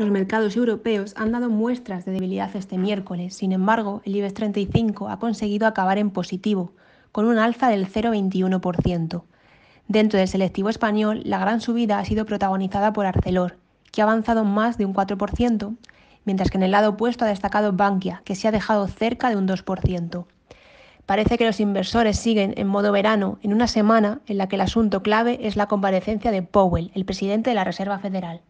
Los mercados europeos han dado muestras de debilidad este miércoles, sin embargo, el IBEX 35 ha conseguido acabar en positivo, con un alza del 0,21%. Dentro del selectivo español, la gran subida ha sido protagonizada por Arcelor, que ha avanzado más de un 4%, mientras que en el lado opuesto ha destacado Bankia, que se ha dejado cerca de un 2%. Parece que los inversores siguen en modo verano en una semana en la que el asunto clave es la comparecencia de Powell, el presidente de la Reserva Federal.